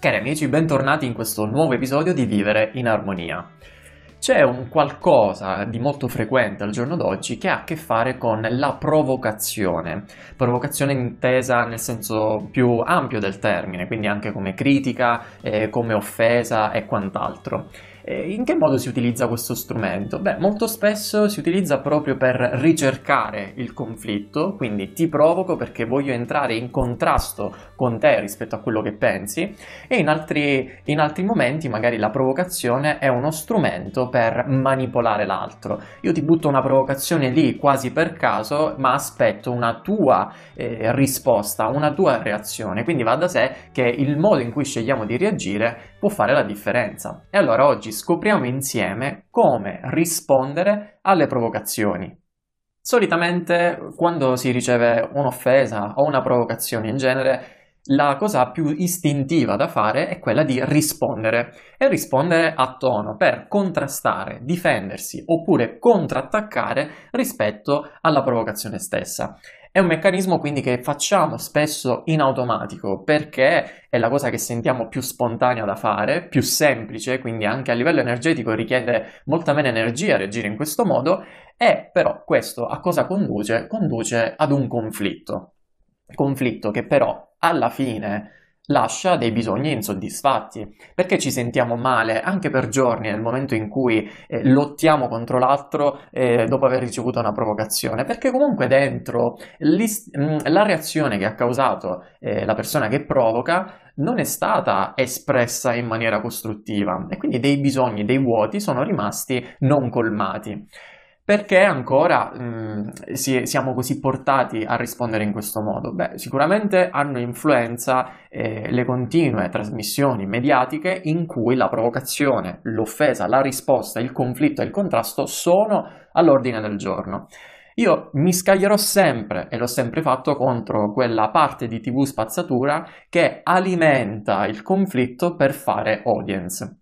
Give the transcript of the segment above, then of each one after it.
Cari amici, bentornati in questo nuovo episodio di Vivere in Armonia. C'è un qualcosa di molto frequente al giorno d'oggi che ha a che fare con la provocazione, provocazione intesa nel senso più ampio del termine, quindi anche come critica, eh, come offesa e quant'altro. Eh, in che modo si utilizza questo strumento? Beh, molto spesso si utilizza proprio per ricercare il conflitto, quindi ti provoco perché voglio entrare in contrasto con te rispetto a quello che pensi e in altri, in altri momenti magari la provocazione è uno strumento per manipolare l'altro. Io ti butto una provocazione lì quasi per caso, ma aspetto una tua eh, risposta, una tua reazione, quindi va da sé che il modo in cui scegliamo di reagire può fare la differenza. E allora oggi scopriamo insieme come rispondere alle provocazioni. Solitamente quando si riceve un'offesa o una provocazione in genere, la cosa più istintiva da fare è quella di rispondere e rispondere a tono per contrastare, difendersi oppure contrattaccare rispetto alla provocazione stessa. È un meccanismo quindi che facciamo spesso in automatico perché è la cosa che sentiamo più spontanea da fare, più semplice, quindi anche a livello energetico richiede molta meno energia reagire in questo modo e però questo a cosa conduce? Conduce ad un conflitto. Conflitto che però alla fine lascia dei bisogni insoddisfatti, perché ci sentiamo male anche per giorni nel momento in cui eh, lottiamo contro l'altro eh, dopo aver ricevuto una provocazione, perché comunque dentro mm, la reazione che ha causato eh, la persona che provoca non è stata espressa in maniera costruttiva e quindi dei bisogni, dei vuoti sono rimasti non colmati. Perché ancora mh, mm, si, siamo così portati a rispondere in questo modo? Beh, sicuramente hanno influenza eh, le continue trasmissioni mediatiche in cui la provocazione, l'offesa, la risposta, il conflitto e il contrasto sono all'ordine del giorno. Io mi scaglierò sempre, e l'ho sempre fatto, contro quella parte di TV spazzatura che alimenta il conflitto per fare audience.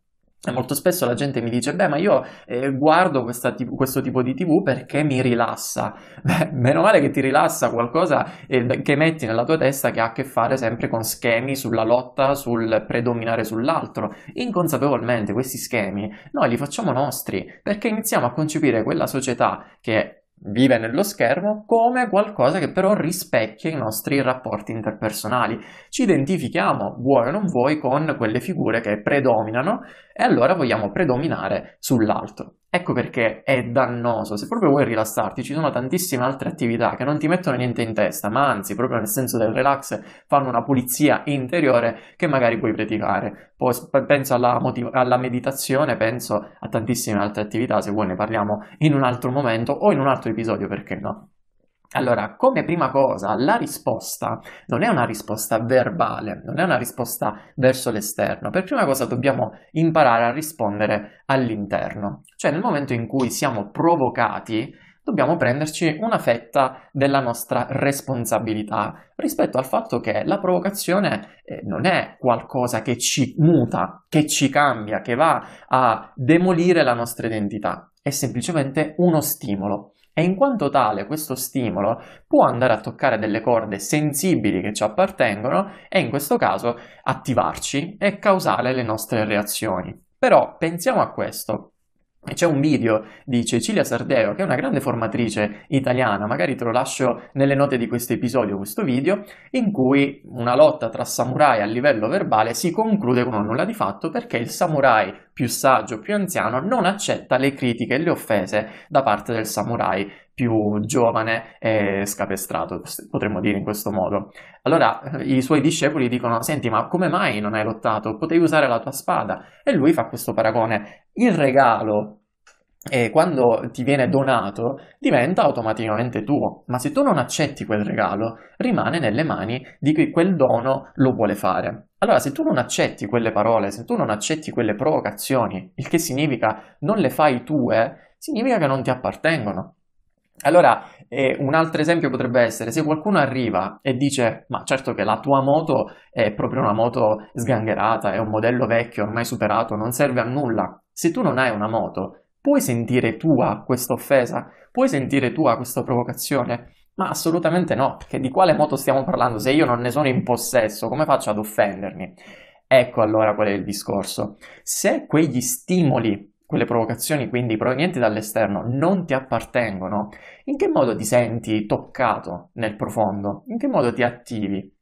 Molto spesso la gente mi dice, beh, ma io eh, guardo t- questo tipo di tv perché mi rilassa. Beh, meno male che ti rilassa qualcosa eh, che metti nella tua testa che ha a che fare sempre con schemi sulla lotta, sul predominare sull'altro. Inconsapevolmente questi schemi noi li facciamo nostri perché iniziamo a concepire quella società che vive nello schermo come qualcosa che però rispecchia i nostri rapporti interpersonali. Ci identifichiamo, vuoi o non vuoi, con quelle figure che predominano e allora vogliamo predominare sull'altro. Ecco perché è dannoso. Se proprio vuoi rilassarti, ci sono tantissime altre attività che non ti mettono niente in testa, ma anzi, proprio nel senso del relax, fanno una pulizia interiore che magari puoi praticare. Poi, penso alla, motiv- alla meditazione, penso a tantissime altre attività, se vuoi ne parliamo in un altro momento o in un altro episodio, perché no? Allora, come prima cosa, la risposta non è una risposta verbale, non è una risposta verso l'esterno. Per prima cosa dobbiamo imparare a rispondere all'interno. Cioè, nel momento in cui siamo provocati, dobbiamo prenderci una fetta della nostra responsabilità rispetto al fatto che la provocazione eh, non è qualcosa che ci muta, che ci cambia, che va a demolire la nostra identità, è semplicemente uno stimolo e in quanto tale questo stimolo può andare a toccare delle corde sensibili che ci appartengono e in questo caso attivarci e causare le nostre reazioni. Però pensiamo a questo. C'è un video di Cecilia Sardeo, che è una grande formatrice italiana, magari te lo lascio nelle note di questo episodio, questo video, in cui una lotta tra samurai a livello verbale si conclude con un nulla di fatto perché il samurai più saggio, più anziano, non accetta le critiche e le offese da parte del samurai più giovane e scapestrato, potremmo dire in questo modo. Allora eh, i suoi discepoli dicono, senti ma come mai non hai lottato? Potevi usare la tua spada. E lui fa questo paragone. Il regalo e quando ti viene donato diventa automaticamente tuo, ma se tu non accetti quel regalo rimane nelle mani di chi quel dono lo vuole fare. Allora se tu non accetti quelle parole, se tu non accetti quelle provocazioni, il che significa non le fai tue, significa che non ti appartengono. Allora, eh, un altro esempio potrebbe essere se qualcuno arriva e dice: Ma certo che la tua moto è proprio una moto sgangherata, è un modello vecchio, ormai superato, non serve a nulla. Se tu non hai una moto, Puoi sentire tua questa offesa? Puoi sentire tua questa provocazione? Ma assolutamente no, perché di quale moto stiamo parlando? Se io non ne sono in possesso, come faccio ad offendermi? Ecco allora qual è il discorso. Se quegli stimoli, quelle provocazioni quindi provenienti dall'esterno non ti appartengono, in che modo ti senti toccato nel profondo? In che modo ti attivi?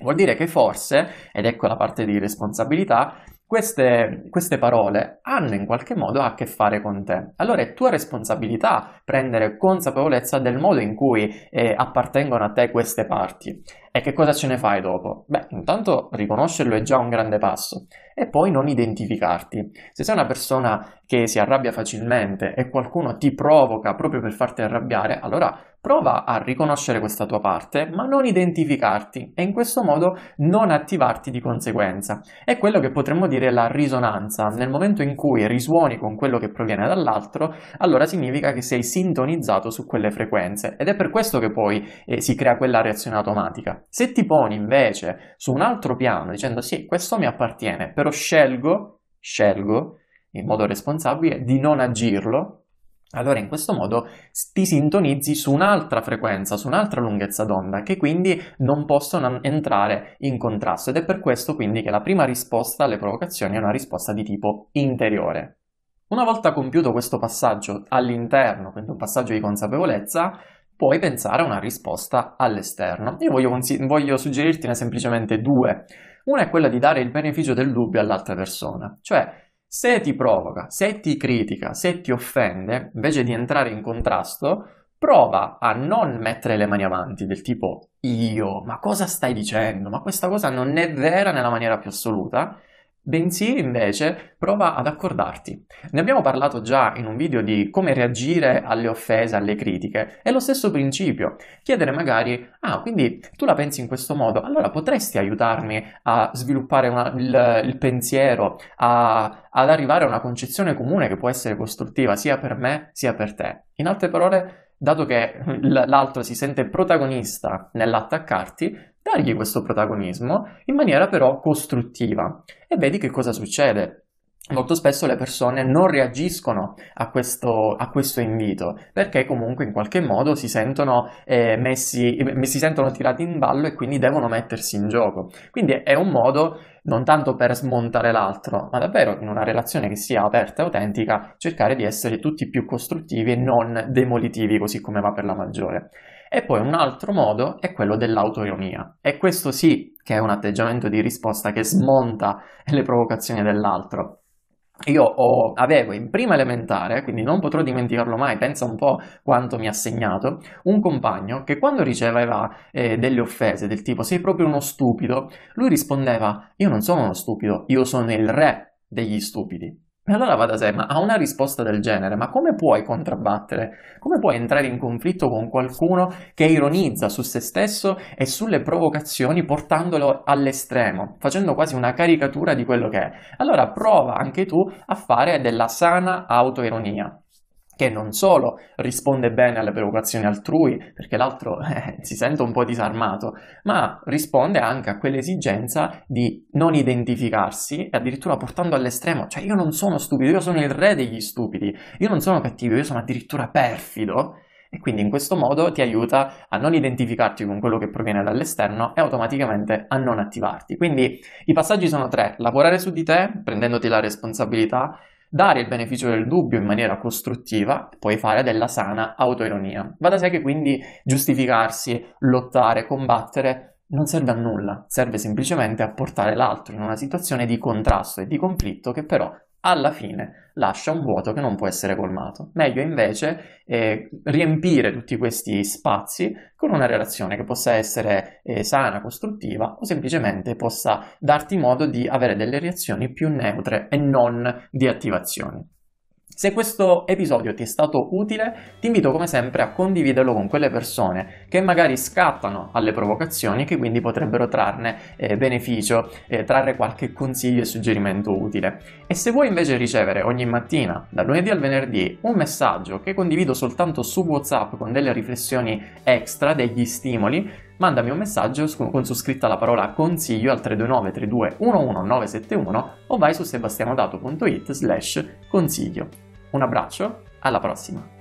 Vuol dire che forse, ed ecco la parte di responsabilità, queste, queste, parole hanno in qualche modo a che fare con te. Allora è tua responsabilità prendere consapevolezza del modo in cui eh, appartengono a te queste parti. E che cosa ce ne fai dopo? Beh, intanto riconoscerlo è già un grande passo e poi non identificarti. Se sei una persona che si arrabbia facilmente e qualcuno ti provoca proprio per farti arrabbiare, allora prova a riconoscere questa tua parte, ma non identificarti e in questo modo non attivarti di conseguenza. È quello che potremmo dire la risonanza. Nel momento in cui risuoni con quello che proviene dall'altro, allora significa che sei sintonizzato su quelle frequenze ed è per questo che poi eh, si crea quella reazione automatica. Se ti poni invece su un altro piano dicendo sì, questo mi appartiene, per però scelgo, scelgo in modo responsabile di non agirlo, allora in questo modo ti sintonizzi su un'altra frequenza, su un'altra lunghezza d'onda che quindi non possono entrare in contrasto ed è per questo quindi che la prima risposta alle provocazioni è una risposta di tipo interiore. Una volta compiuto questo passaggio all'interno, quindi un passaggio di consapevolezza, puoi pensare a una risposta all'esterno. Io voglio, consi- voglio suggerirtene semplicemente due. Una è quella di dare il beneficio del dubbio all'altra persona, cioè se ti provoca, se ti critica, se ti offende, invece di entrare in contrasto, prova a non mettere le mani avanti del tipo io, ma cosa stai dicendo? Ma questa cosa non è vera nella maniera più assoluta bensì invece prova ad accordarti. Ne abbiamo parlato già in un video di come reagire alle offese, alle critiche, è lo stesso principio, chiedere magari, ah quindi tu la pensi in questo modo, allora potresti aiutarmi a sviluppare una, il, il, pensiero, a, ad arrivare a una concezione comune che può essere costruttiva sia per me sia per te. In altre parole, dato che l'altro si sente protagonista nell'attaccarti, dargli questo protagonismo in maniera però costruttiva e vedi che cosa succede. Molto spesso le persone non reagiscono a questo, a questo invito perché comunque in qualche modo si sentono, eh, messi, eh, si sentono tirati in ballo e quindi devono mettersi in gioco. Quindi è un modo non tanto per smontare l'altro, ma davvero in una relazione che sia aperta e autentica cercare di essere tutti più costruttivi e non demolitivi così come va per la maggiore. E poi un altro modo è quello dell'autoironia. E questo sì che è un atteggiamento di risposta che smonta le provocazioni dell'altro. Io ho, avevo in prima elementare, quindi non potrò dimenticarlo mai, pensa un po' quanto mi ha segnato, un compagno che quando riceveva eh, delle offese del tipo sei proprio uno stupido, lui rispondeva io non sono uno stupido, io sono il re degli stupidi. E allora va da sé, ma a una risposta del genere, ma come puoi contrabbattere? Come puoi entrare in conflitto con qualcuno che ironizza su se stesso e sulle provocazioni portandolo all'estremo, facendo quasi una caricatura di quello che è? Allora prova anche tu a fare della sana autoironia che non solo risponde bene alle preoccupazioni altrui, perché l'altro eh, si sente un po' disarmato, ma risponde anche a quell'esigenza di non identificarsi e addirittura portando all'estremo, cioè io non sono stupido, io sono il re degli stupidi, io non sono cattivo, io sono addirittura perfido. E quindi in questo modo ti aiuta a non identificarti con quello che proviene dall'esterno e automaticamente a non attivarti. Quindi i passaggi sono tre, lavorare su di te, prendendoti la responsabilità, dare il beneficio del dubbio in maniera costruttiva, puoi fare della sana autoironia. Va da sé che quindi giustificarsi, lottare, combattere non serve a nulla, serve semplicemente a portare l'altro in una situazione di contrasto e di conflitto che però alla fine lascia un vuoto che non può essere colmato. Meglio invece eh, riempire tutti questi spazi con una relazione che possa essere eh, sana, costruttiva o semplicemente possa darti modo di avere delle reazioni più neutre e non di attivazione. Se questo episodio ti è stato utile, ti invito come sempre a condividerlo con quelle persone che magari scappano alle provocazioni e che quindi potrebbero trarne eh, beneficio, eh, trarre qualche consiglio e suggerimento utile. E se vuoi invece ricevere ogni mattina, dal lunedì al venerdì, un messaggio che condivido soltanto su WhatsApp con delle riflessioni extra, degli stimoli, mandami un messaggio con su scritta la parola consiglio al 329 3211971 o vai su sebastianodato.it slash consiglio. Un abbraccio, alla prossima!